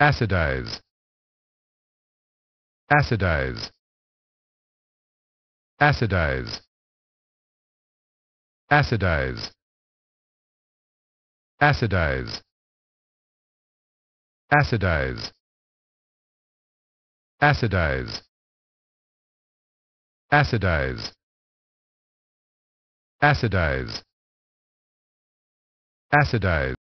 acidize acidize acidize acidize acidize acidize acidize acidize acidize acidize